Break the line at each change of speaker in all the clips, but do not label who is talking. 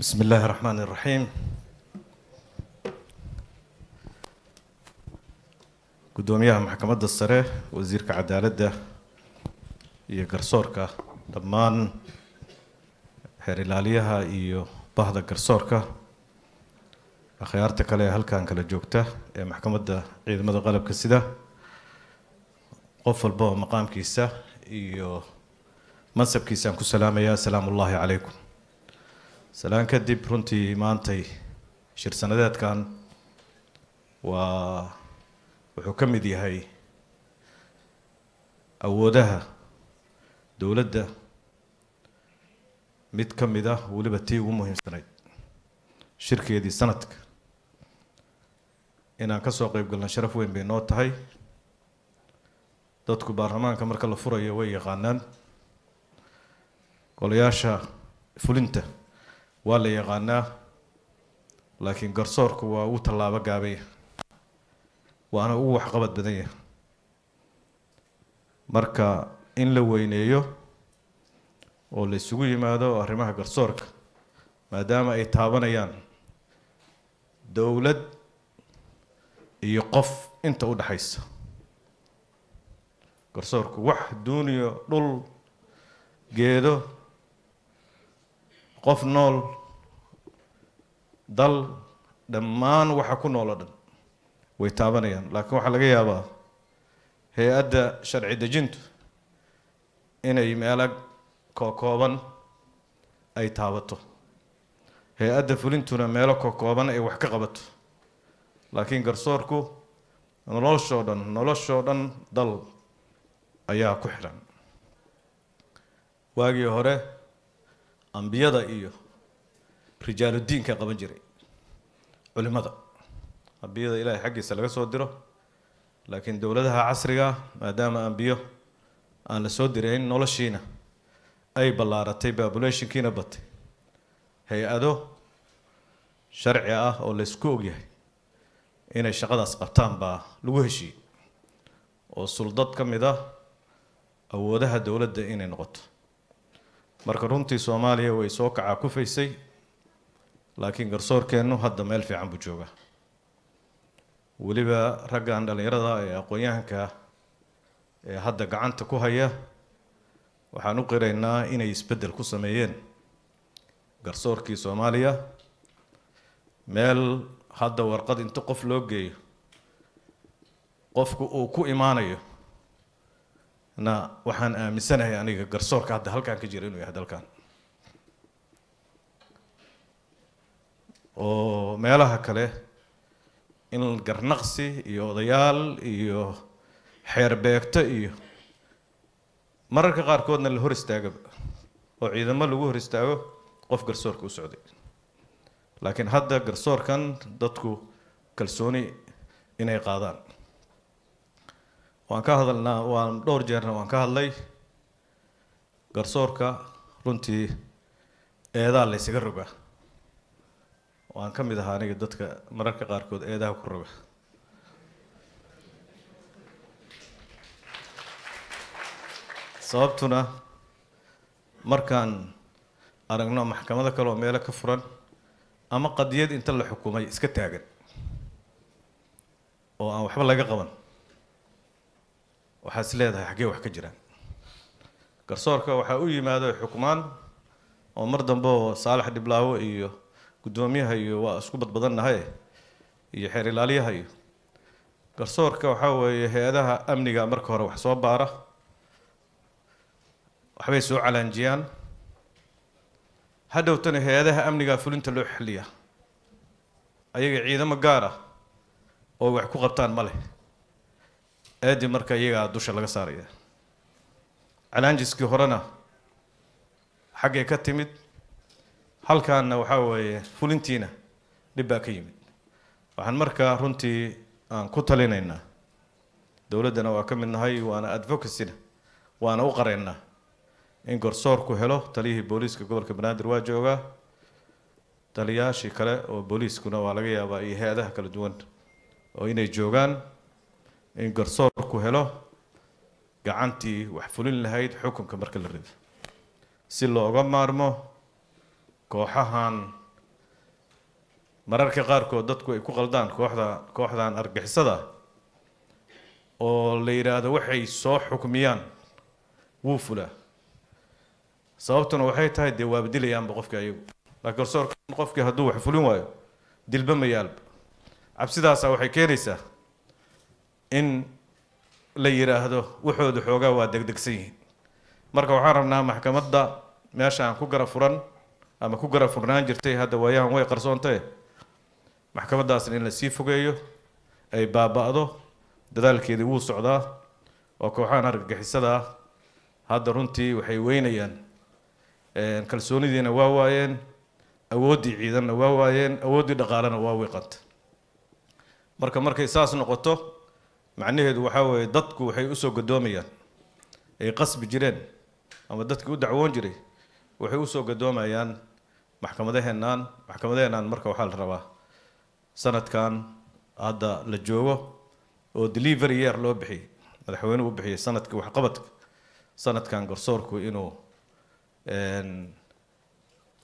بسم الله الرحمن الرحيم gudoomiyaha maxkamadda sare wasiirka cadaaladda iyo garsoorka dhammaan xeer ilaaliyaha iyo bahda garsoorka akhyaarta kale ee halkan kala joogta ee maxkamadda ciidamada qalabka sida qof walba oo maqaamkiisa iyo mansabkiisa aan ku salaamayaa asalaamu ullaahi calaykum salaan kadib runtii maantay shir sanadeedkan waa wuxuu ka mid yahay awoodaha dowladda mid ka mid ah weliba tii ugu muhiimsanayd shirkeedii sanadka inaan kasoo qeyb galna sharaf weyn bay noo tahay dadku baarlamaanka marka la furayo way yaqaanaan golayaasha fulinta waa la yaqaanaa laakiin garsoorku waa uu tallaabo gaabaya waana uu waxqabad badan yahay marka in la weyneeyo oo la isugu yimaado arrimaha garsoorka maadaama ay taabanayaan dowlad iyo qof inta u dhaxaysa garsoorku wax duuniyo dhul geedo qof nool dal dhammaan waxa ku nooloo dhan way taabanayaan laakiin waxaa laga yaabaa hay-adda sharci dejintu inay meelo kookooban ay taabato hay-adda fulintuna meelo kookooban ay wax ka qabato laakiin garsoorku noloshoo dhan noloshoo dhan dal ayaa ku xidhan waagii hore ambiyada iyo rijaaludiinka qaban jiray culimmada ambiyada ilaahay xaggiisa laga soo diro laakiin dowladaha casrigaa ah, maadaama ambiyo aan la soo dirayn noloshiina ay ballaaratay baabulayshinkiina batay hay-ado sharci ah oo laysku yahay inay shaqadaas qabtaan baa lagu heshiiyey oo suldad ka mid ah awoodaha dowladda inay noqoto marka runtii soomaaliya way soo kacaa kufaysay laakiin garsoorkeennu hadda meel fiican buu jooga weliba raggan dhallinyarada ee aqoonyahanka ee hadda gacanta ku haya waxaan u qiraynaa inay isbeddel ku sameeyeen garsoorkii soomaaliya meel hadda warqad inta qof loo geeyo qofku uu ku imaanayo na waxaan aaminsanahay aniga garsoorka hadda halkan ka jira inuu yahay dalkan oo meelaha kale in garnaqsi iyo odayaal iyo xeerbeegto iyo mararka qaarkoodna la hor istaagaba oo ciidamo lagu hor istaago qof garsoorka u socday laakiin hadda garsoorkan dadku kalsooni inay qaadaan waan ka hadalnaa waan dhowr jeerna waan ka hadlay garsoorka runtii eedaa laysaga roga waan ka mid ahaa aniga dadka mararka qaarkood eedaha ku roga sababtuna markaan aragno maxkamado kale oo meelo ka furan ama qadiyad inta la xukumay iska taagan oo aan waxba laga qaban waxaa is leedahay xaggee wax ka jiraan garsoorka waxaa u yimaaday xukmaan oo mar dambe oo saalax dhiblaawo iyo guddoomiyaha iyo waa isku badbadannahaye iyo xeer ilaalyaha iyo garsoorka waxaa weeye hay-adaha amniga marka hore wax soo baara waxbay soo calaanjiyaan hadhowtana hay-adaha amniga fulinta loo xiliya ayaga ciidamo gaar ah oo wax ku qabtaan ma leh aadib marka iyagaa dusha laga saaraya calaanjiskii horena xaggay ka timid halkaanna waxaa weeye fulintiina dhib baa ka yimid waxaan markaa runtii aan ku talinaynaa dowladdana waa ka mid nahay waana advocacyna waana u qareennaa in garsoorku helo taliyihii booliiska gobolka banaadir waa joogaa taliyaashii kale oo booliiskuna waa laga yaabaa iyo hay-adaha kala duwan oo inay joogaan in garsoorku helo gacantii wax fulin lahayd xukunka marka la rido si looga maarmo kooxahan mararka qaarkood dadku ay ku qaldaan kooxda kooxdan argixisada oo la yidhaahdo waxay soo xukmiyaan wuu fulaa sababtuna waxay tahay dee waaba dilayaanba qofka ayagu laakiin garsoorka qofkii hadduu wax fulin waayo dilba ma yaalba cabsidaasaa waxay keenaysaa in la yidhaahdo waxooda xoogaa waa degdegsan yihiin marka waxaan rabnaa maxkamadda meeshaan ku gara furan ama ku gara furnaan jirtay hadda waayahan way qarsoontae maxkamaddaasna in lasii fogeeyo ay baaba'do dadaalkeedii wuu socdaa oo kooxahan argagixisada hadda runtii waxay weynayaan kalsoonidiina waa waayeen awooddii ciidanna waa waayeen awooddii dhaqaalena waa wiiqanta marka markay saas noqoto macnaheedu waxaa weeye dadku waxay u soo gadoomayaan ay qasbi jireen ama dadkii u dacwoon jiray waxay u soo gadoomayaan maxkamadaheennan maxkamadaheennan marka waxaa la rabaa sanadkan hadda la joogo oo delivery year loo bixiyey madaxweynuhu u bixiyey sanadkii waxqabadka sanadkan garsoorku inuu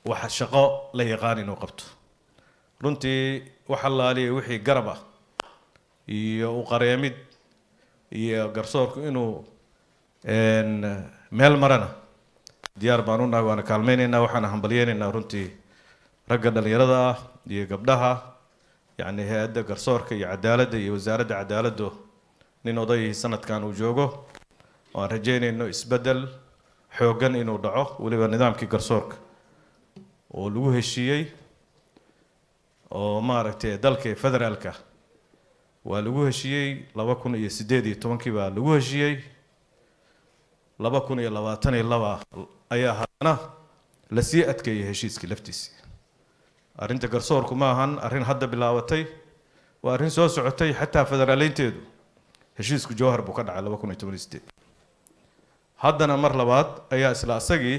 wax shaqo la yaqaan inuu qabto runtii wax allaaliya wixii garab ah iyo u qareemid iyo garsoorku inuu meel marana diyaar baan u nahay waana kaalmeynaynaa waxaana hambalyeynaynaa runtii ragga dhallinyarada ah iyo gabdhaha yacni hay-adda garsoorka iyo cadaaladda iyo wasaaradda cadaaladdu nin odayii sanadkan uu joogo oo aan rajeynayno isbeddel xooggan inuu dhaco weliba nidaamkii garsoorka oo lagu heshiiyey oo maaragtay dalka federaalka waa lagu heshiiyey laba kun iyo sideed iyo tobankii baa lagu heshiiyey laba kun iyo labaatan iyo laba ayaa haddana lasii adkeeyay heshiiskii laftiisii arrinta garsoorku ma ahan arrin hadda bilaabatay waa arrin soo socotay xataa federaaleynteedu heshiisku jowhar buu ka dhacay laba kun iyo toban iyo sideed haddana mar labaad ayaa isla asagii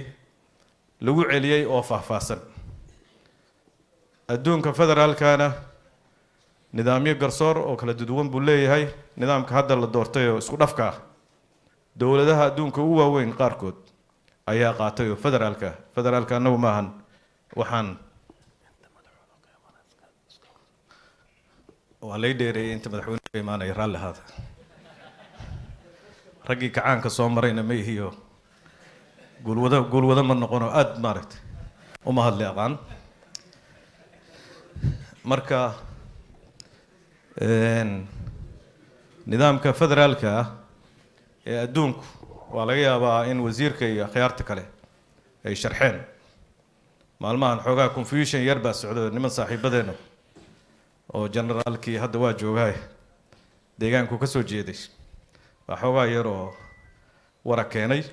lagu celiyey oo faahfaahsan adduunka federaalkana nidaamyo garsoor oo kala duduwan buu leeyahay nidaamka hadda la doortay oo isku dhafka ah dowladaha adduunka ugu waaweyn qaarkood ayaa qaatay oo federaalka federaalka annagu maahan waxaan waa lay dheereeyay inta madaxweynuhu ka imaanaya raalli ahaada raggii kacaanka soo marayna ma ihiyo guulwado guulwado ma noqono aada maaragtay uma hadli aqaan marka nidaamka federaalka ah ee adduunku waa laga yaabaa in wasiirka iyo akhyaarta kale ay sharxeen maalmahan xoogaa confusion yar baa socda niman saaxiibadeenna oo generaalkii hadda waa joogaay deegaanku ka soo jeeday waa xoogaa yar oo wara keenay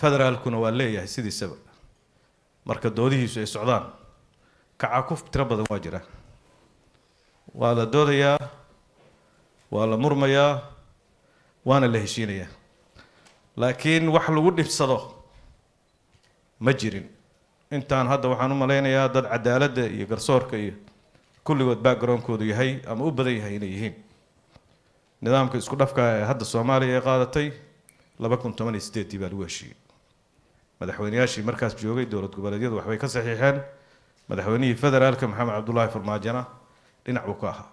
federaalkuna waa leeyahay sidiisaba marka doodihiisu ay socdaan kaca ku tiro badan waa jira waa la doodayaa waa la murmayaa waana la heshiinayaa laakiin wax lagu dhibsado ma jirin intaan hadda waxaan u malaynayaa dad cadaaladda iyo garsoorka iyo kulligood backgroundkoodu yahay ama u badan yahay inay yihiin nidaamka isku dhafka ee hadda soomaaliya ay qaadatay laba kun toban iyo sideeddii baa lagu heshiiyey madaxweyneyaashii markaas joogay dowlad goboleedyadu waxbay ka saxiixeen madaxweynihii federaalka maxamed cabdullaahi farmaajana dhinac buu ka ahaa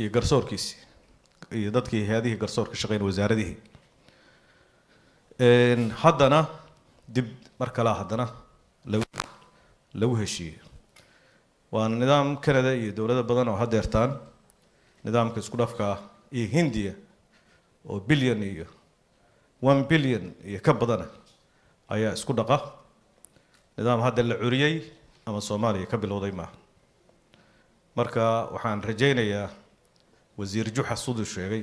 iyo garsoorkiisii iyo dadkii hay-adihii garsoorka shaqeyn wasaaradihii haddana dib mar kalea haddana lagu lagu heshiiyey waa nidaam canada iyo dowlado badan oo hadeertaan nidaamka isku dhafka ah iyo hindiya oo billion iyo one billion iyo ka badana ayaa isku dhaqa nidaam hadda la curiyey ama soomaaliya ka bilowday maaha marka waxaan rajaynayaa wasiir juxa sudu sheegay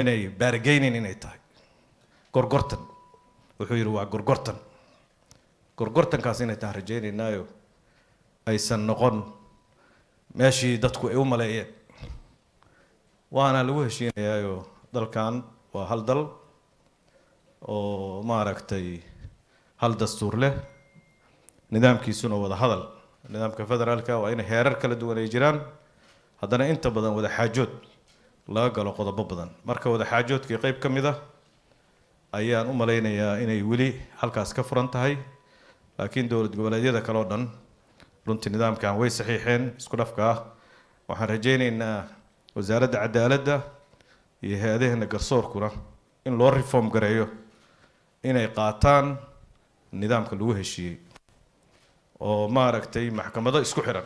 inay baarigeyneyn inay tahay gorgortan wuxuu yidhi waa gorgortan gorgortankaas inay tahay rajaynaynaayo aysan noqon meeshii dadku ay u maleeyeen waana lagu heshiinayaayo dalkan waa hal dal oo maaragtay hal dastuur leh nidaamkiisuna wada hadal nidaamka federaalka waa in heerar kala duwan ay jiraan haddana inta badan wadaxaajood laga galo qodobo badan marka wadaxaajoodkii qayb ka mid a ayaan u malaynayaa inay weli halkaas ka furan tahay laakiin dowlad goboleedyada kale oo dhan runtii nidaamkan way saxiixeen isku dhafka ah waxaan rajaynaynaa wasaaradda cadaaladda iyo hay-adaheena garsoorkuna in loo reform gareeyo inay qaataan nidaamka lagu heshiiyey oo maaragtay maxkamado isku xiran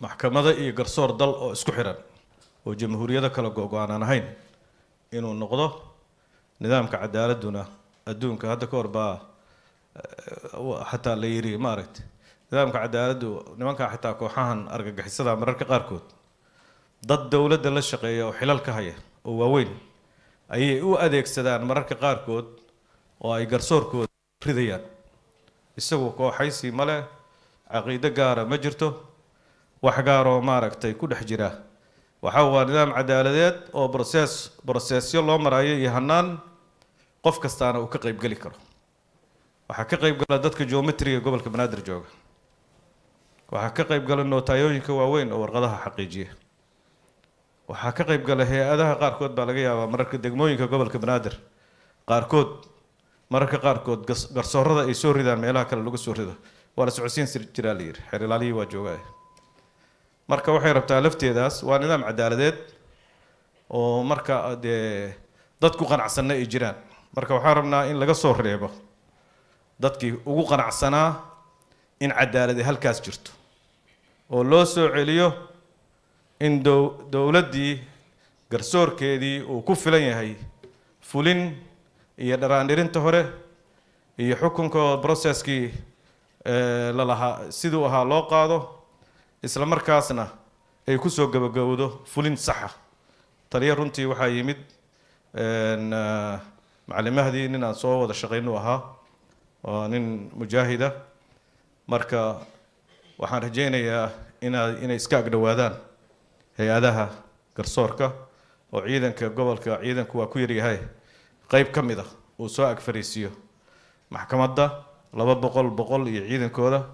maxkamado iyo garsoor dal oo isku xiran oo jamhuuriyado kala go-go-aanaan ahayn inuu noqdo nidaamka cadaaladuna adduunka hadda ka hor baa xataa eh, la yidhi maaragtay nidaamka cadaaladdu nimanka xataa kooxahan argagixisada mararka qaarkood dad dowladda la shaqeeya oo xilal ka haya oo waaweyn ayay u adeegsadaan mararka qaarkood oo ay garsoorkooda ridayaan isagu kooxaysi ma leh caqiido gaara ma jirto wax gaaroo maaragtay ku dhex jira waxa waa nidaam cadaaladeed oo broses broseesyo loo maraayo iyo hanaan qof kastaana uu ka qaybgeli karo waxaa ka qaybgala dadka geometriga gobolka banaadir jooga waxaa ka qaybgala nootayooyinka waaweyn oo warqadaha xaqiijiya waxaa ka qaybgala hay-adaha qaarkood baa laga yaabaa mararka degmooyinka gobolka banaadir qaarkood mararka qaarkood garsoorada ay soo ridaan meelaha kale lagu soo rido waa la socodsiin jiraa la yidhi xeer ilaalihii waa joogaa marka waxay rabtaa lafteedaas waa nidaam cadaaladeed oo marka ah, dee dad ku qanacsanna ay jiraan marka waxaan rabnaa in laga soo reebo dadkii ugu qanacsanaa in cadaalad halkaas jirto oo loo soo celiyo in dow dowladdii garsoorkeedii uu ku filan yahay fulin iyo dharaandhirinta hore iyo xukunka brocesskii lalahaa siduu ahaa loo qaado isla markaasna ay ku soo gabagabowdo fulin saxa ah. taliya runtii waxaa yimid macalimahdii nin aan soo wada shaqaynu ahaa oo nin mujaahida ah. marka waxaan rajaynayaa ina inay iska agdhowaadaan hay-adaha garsoorka oo ciidanka gobolka ciidanku waa ku yaryahay qayb ka mid ah uu soo ag maxkamadda laba boqol boqol iyo ciidankooda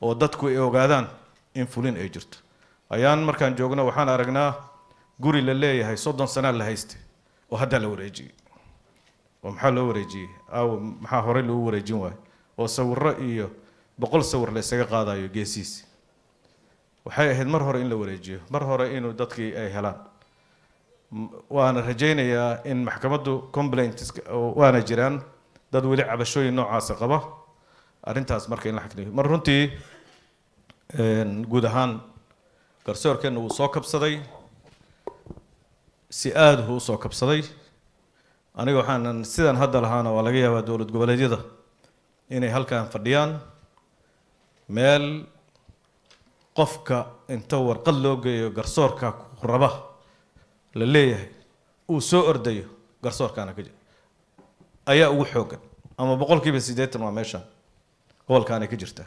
oo dadku ay ogaadaan in fulin ay jirto ayaan markaan joogno waxaan aragnaa guri la leeyahay soddon sanaa la hayste oo haddaa la wareejiyey oo maxaa loo wareejiyey aw maxaa horey lou wareejin waayo oo sawiro iyo boqol sawir la ysaga qaadayo geesiisi waxay ahayd mar hore in la wareejiyo mar hore inuu dadkii ay helaan waana rajaynayaa in maxkamaddu complaint waana jiraan dad weli cabashooyin noocaasa ah qaba arrintaas marka in la xakimiyo mar runtii guud ahaan garsoorkeenna wuu soo kabsaday si aada uu usoo kabsaday aniga waxaanan sidaan hadda lahaana waa laga yaabaa dowlad goboleedyada inay halkan fadhiyaan meel qofka inta warqad loo geeyo garsoorka ku raba la leeyahay uu soo ordayo garsoorkaana ka jira ayaa ugu xooggan ama boqol kiiba siddeetan waa meeshaan gobolkaana ka jirtaa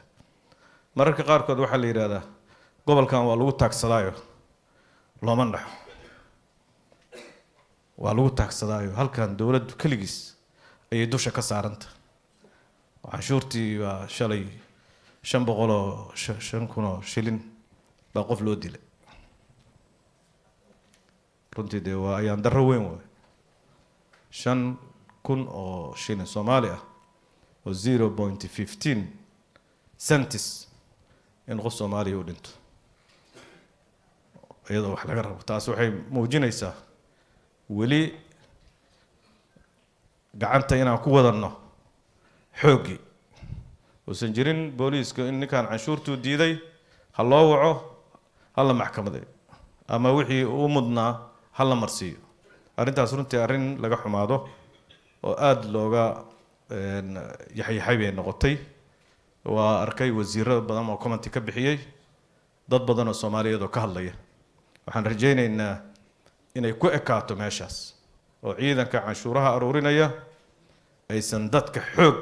mararka qaarkood waxaa la yidhahdaa gobolkan waa lagu taagsadaayo looma dhaxo waa lagu taagsadaayo halkan dowladdu keligiis ayay dusha ka saaranta canshuurtii baa shalay shan boqol oo shan kun oo shilin baa qof loo dilay runtii dee waa ayaan darro weyn waay shan kun oo shilin soomaali ah oo zero point fifteen centis in qof soomaaliya u dhinto iyadoo wax laga rabo taas waxay muujinaysaa weli gacanta inaan ku wadanno xooggii uusan jirin booliiska in ninkaan canshuurtuu diiday ha loo waco ha la maxkamaday ama wixii u mudnaa hal la marsiiyo arrintaas runtii arrin laga xumaado oo aada looga yaxyaxay bay noqotay waa arkay wasiiro badan oo commenty ka bixiyey dad badan oo soomaaliyeed oo ka hadlaya waxaan rajaynaynaa inay ku ekaato meeshaas oo ciidanka canshuuraha aruurinaya aysan dadka xoog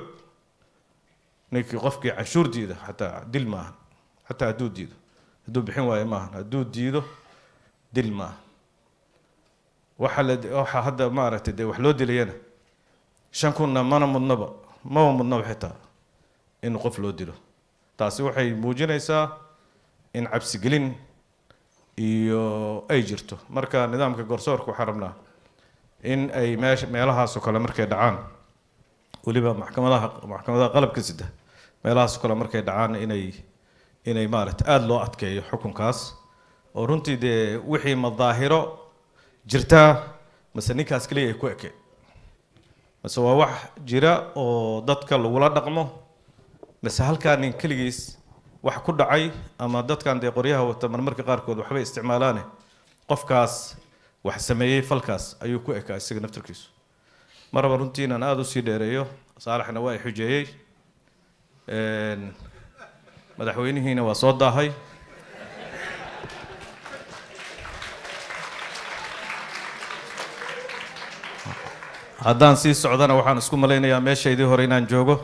ninkii qofkii canshuur diida xataa dil maahan xataa hadduu diido hadduu bixin waayo maahan hadduu diido dil maaha waxaa hadda maaragtay dee wax loo dilayana shan kunna mana mudnaba maba mudnaba xitaa in qof loo dilo taasi waxay muujinaysaa in cabsigelin iyo ay jirto marka nidaamka garsoorka waxaan rabnaa in ay meesh meelahaasoo kale markay dhacaan weliba maxkamadaha maxkamadaha qalabka sida meelahaasoo kale markay dhacaan inay inay maaragtay aada loo adkeeyo xukunkaas oo runtii dee wixii madaahiro jirtaa mase ninkaas keliya ay ku ekeen mase waa wax jira oo dadka lagula dhaqmo mase halkaa nin keligiis wax ku dhacay ama dadkan dee qoryaha wata marmarka qaarkood waxbay isticmaalaane qofkaas wax sameeyey falkaas ayuu ku ekaa isaga naftarkiisu maraba runtii inaan aada usii dheereeyo saalaxna waa xujeeyey madaxweynihiina waa soo daahay haddaan sii socdana waxaan isku malaynayaa meeshaydii hore inaan joogo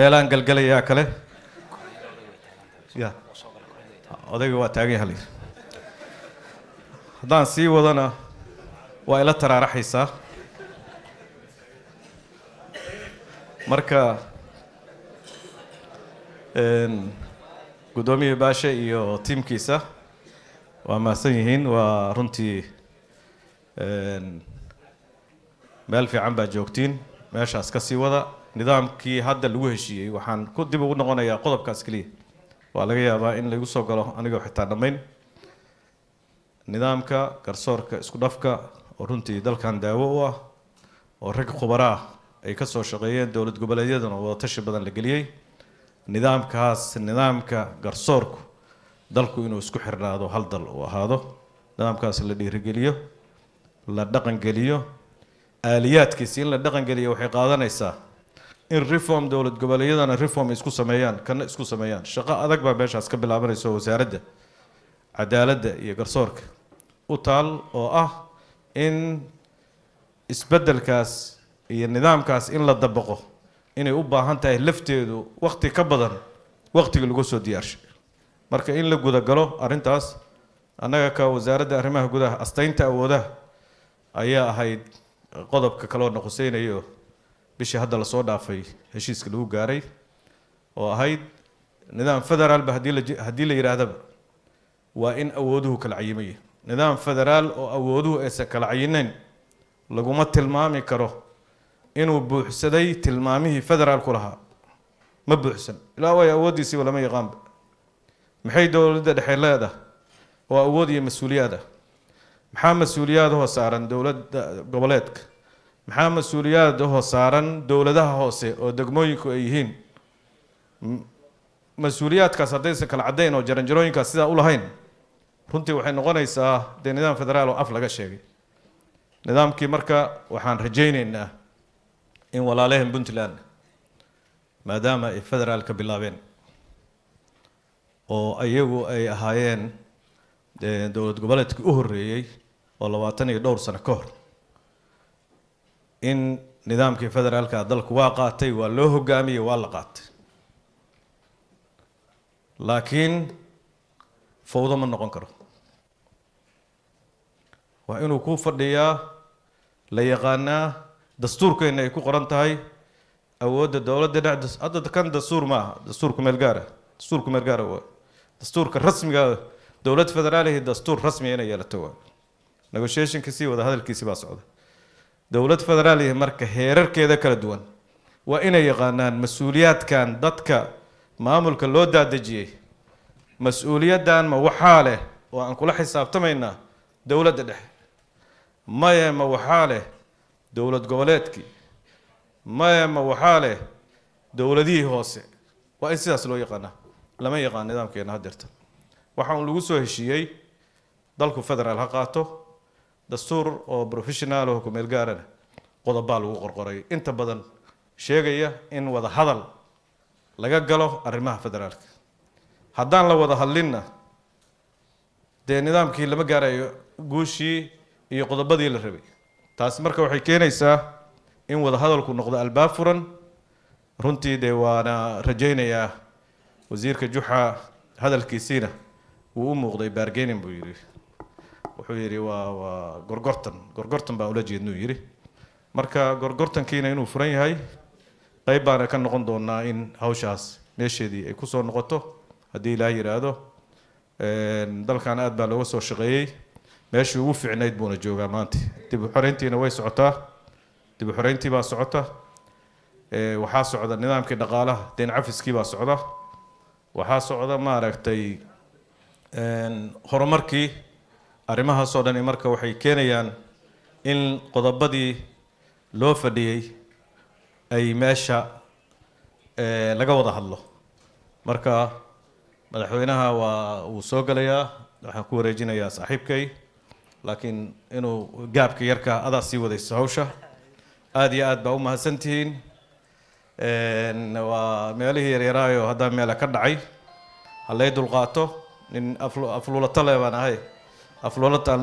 meelaan galgelayaa kale ya odayga waa taagan yaha layidhi haddaan sii wadana waa ila taraaraxaysaa marka guddoomiyihii baashe iyo tiimkiisa waa mahadsan yihiin waa runtii meel fiican baa joogtiin meeshaas ka sii wada nidaamkii hadda lagu heshiiyey waxaan ku dib ugu noqonayaa qodobkaas keliya waa laga yaabaa in lagu soo galo anigoo xitaa dhammayn nidaamka garsoorka isku dhafka oo runtii dalkan daawo u ah oo rag khubaraa ah ay ka soo shaqeeyeen dowlad goboleedyadana oo wadatashi badan la geliyey nidaamkaas nidaamka garsoorku dalku inuu isku xirnaado hal dal uu ahaado nidaamkaas la dhiirigeliyo la dhaqangeliyo aaliyaadkiisi in la dhaqangeliya waxay qaadanaysaa in reform dowlad goboleedyadana reform isku sameeyaan kana isku sameeyaan shaqo adag baa meeshaas ka bilaabanaysa wasaaradda cadaaladda iyo garsoorka u taal oo ah in isbeddelkaas iyo nidaamkaas in la dabaqo inay u baahan tahay lafteedu wakti ka badan waqtiga lagu soo diyaarshay marka in la gudagalo arrintaas annaga ka wasaaradda arrimaha gudaha astaynta awoodaha ayaa ahayd qodobka kaloo khuseynayo bishii hadda lasoo dhaafay heshiiska lagu gaaray oo ahayd nidaam federaalba haddii la yidhaahdaba waa in awooduhu kala cayimaya nidaam federaal oo awooduhu aysan kala cayineyn laguma tilmaami karo inuu buuxsaday tilmaamihii federaalku lahaa ma buuxsan ilaa way awooddiisiiba lama yaqaanba maxay dowladda dhexe leedah oo awood iyo mas-uuliyaad ah maxaa mas-uuliyaadahoo uuliyaad saaran dowladda goboleedka maxaa mas-uuliyaadahoo uuliyaad saaran dowladaha hoose oo degmooyinku ay yihiin mas-uuliyaadkaas haddaysan kala caddayn oo jaranjarooyinkaas sidaa u lahayn runtii waxay noqonaysaa dee nidaam federaal oo af laga sheegay nidaamkii marka waxaan rajaynaynaa in walaalaheen puntland maadaama ay federaal ka bilaabeen oo iyagu ay ahaayeen dowlad goboleedkii u horeeyey oo labaatan iyo dhowr sano ka hor in nidaamkii federaalka dalku waa qaatay waa loo hogaamiyey waa la qaatay laakiin fawdo ma noqon karo waa inuu ku fadhiyaa la yaqaanaa dastuurkeenna ay ku qoran tahay awoodda dowladda dhexdas hadda kan dastuur maaha dastuurku meel gaara ah, dastuurku meel gaara ah waa dastuurka rasmiga ah dowlad federaalihi dastuur rasmiga inay yeelato waa negotiationkiisii sii wada hadalkiisi baa socda dowlad federaalihi marka heerarkeeda kala duwan waa inay yaqaanaan mas-uuliyaadkan dadka maamulka loo daadejiyey mas-uuliyaddan ma waxaa leh oo aan kula xisaabtamaynaa dowladda dhexe maye ma waxaa leh dowlad goboleedkii maye ma waxaa leh dowladihii hoose waa in sidaas loo yaqaanaa lama yaqaan nidaamkeena haddeerta waxa uun lagu soo heshiiyey dalku federaal ha qaato dastuur oo professional oo kumeel gaarana ah, qodobaa lagu qorqoray inta badan sheegaya in wada hadal laga galo arrimaha federaalka haddaan la wada hadlinna dee nidaamkii lama gaarayo guushii iyo qodobadii la rabay taas marka waxay keenaysaa in wada hadalku noqdo albaab furan runtii dee waana rajaynayaa wasiirka juxa hadalkiisiina wuu u muuqday bargaining buu yidhi wuxuu yidhi waa waa gorgortan gorgortan baa ula jeednuu yidhi marka gorgortankiina inuu furan yahay qayb baana ka noqon doonaa in hawshaas meesheedii ay ku soo noqoto haddii ilaah yidhaahdo dalkan aad baa looga soo shaqeeyey meeshii ugu ficnayd buuna joogaa maanta dib uxoreyntiina way socotaa dib uxoreyntii baa socota waxaa socda nidaamkii dhaqaalaha deen cafiskii baa socda waxaa socda maaragtay horumarkii arrimahaasoo dhani marka waxay keenayaan in qodobadii loo fadhiyey ay meesha eh, laga wada hadlo marka madaxweynaha waa wuu soo gelayaa waxaan ku wareejinayaa saaxiibkay laakiin inuu gaabka yarka adaa sii wadayso hawsha aada iyo aada baa u mahadsan tihiin waa meelihii yaryaraayo haddaa meela ka dhacay halay dulqaato nin afluulato le baan ahay afluulataan